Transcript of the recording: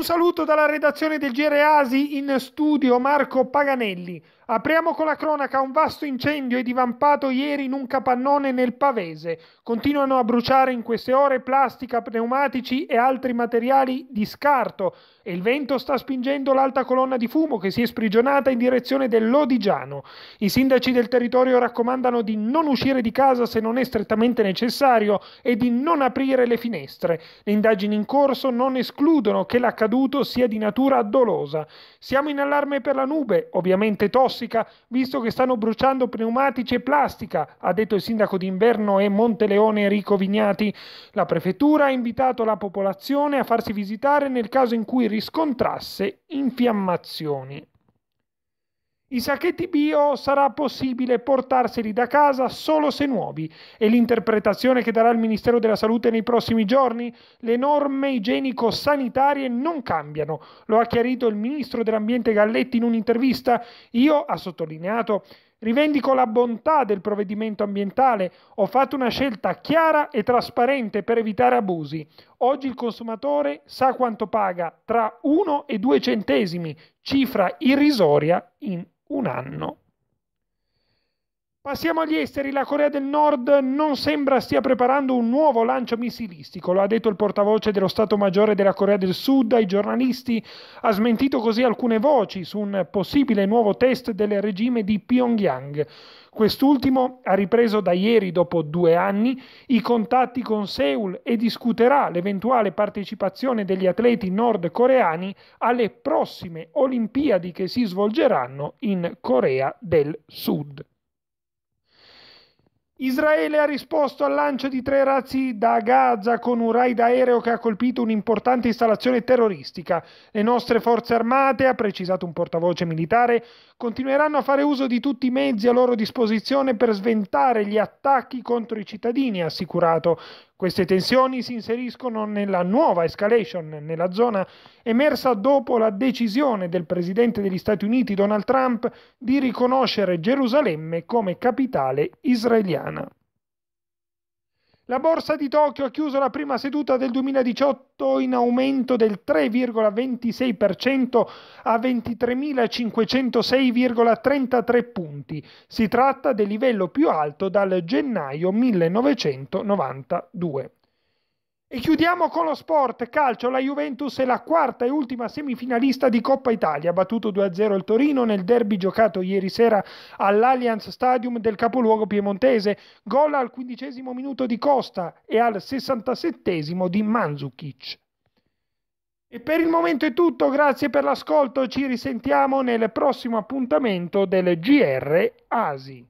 Un saluto dalla redazione del GR Asi in studio Marco Paganelli. Apriamo con la cronaca. Un vasto incendio è divampato ieri in un capannone nel Pavese. Continuano a bruciare in queste ore plastica, pneumatici e altri materiali di scarto e il vento sta spingendo l'alta colonna di fumo che si è sprigionata in direzione dell'Odigiano. I sindaci del territorio raccomandano di non uscire di casa se non è strettamente necessario e di non aprire le finestre. Le indagini in corso non escludono che l'accaduto sia di natura dolosa. Siamo in allarme per la nube, ovviamente tossica tossica, visto che stanno bruciando pneumatici e plastica, ha detto il sindaco di Inverno e Monteleone Enrico Vignati. La prefettura ha invitato la popolazione a farsi visitare nel caso in cui riscontrasse infiammazioni. I sacchetti bio sarà possibile portarseli da casa solo se nuovi e l'interpretazione che darà il Ministero della Salute nei prossimi giorni? Le norme igienico-sanitarie non cambiano, lo ha chiarito il Ministro dell'Ambiente Galletti in un'intervista. Io, ha sottolineato, rivendico la bontà del provvedimento ambientale, ho fatto una scelta chiara e trasparente per evitare abusi. Oggi il consumatore sa quanto paga tra 1 e 2 centesimi, cifra irrisoria in un anno Passiamo agli esteri, la Corea del Nord non sembra stia preparando un nuovo lancio missilistico, lo ha detto il portavoce dello Stato Maggiore della Corea del Sud ai giornalisti, ha smentito così alcune voci su un possibile nuovo test del regime di Pyongyang. Quest'ultimo ha ripreso da ieri, dopo due anni, i contatti con Seoul e discuterà l'eventuale partecipazione degli atleti nordcoreani alle prossime Olimpiadi che si svolgeranno in Corea del Sud. Israele ha risposto al lancio di tre razzi da Gaza con un raid aereo che ha colpito un'importante installazione terroristica. Le nostre forze armate, ha precisato un portavoce militare, continueranno a fare uso di tutti i mezzi a loro disposizione per sventare gli attacchi contro i cittadini, ha assicurato. Queste tensioni si inseriscono nella nuova escalation nella zona emersa dopo la decisione del presidente degli Stati Uniti Donald Trump di riconoscere Gerusalemme come capitale israeliana. La borsa di Tokyo ha chiuso la prima seduta del 2018 in aumento del 3,26% a 23.506,33 punti. Si tratta del livello più alto dal gennaio 1992. E chiudiamo con lo sport calcio. La Juventus è la quarta e ultima semifinalista di Coppa Italia. Battuto 2-0 il Torino nel derby giocato ieri sera all'Allianz Stadium del capoluogo piemontese. Gol al quindicesimo minuto di Costa e al sessantasettesimo di Manzukic. E per il momento è tutto, grazie per l'ascolto, ci risentiamo nel prossimo appuntamento del GR Asi.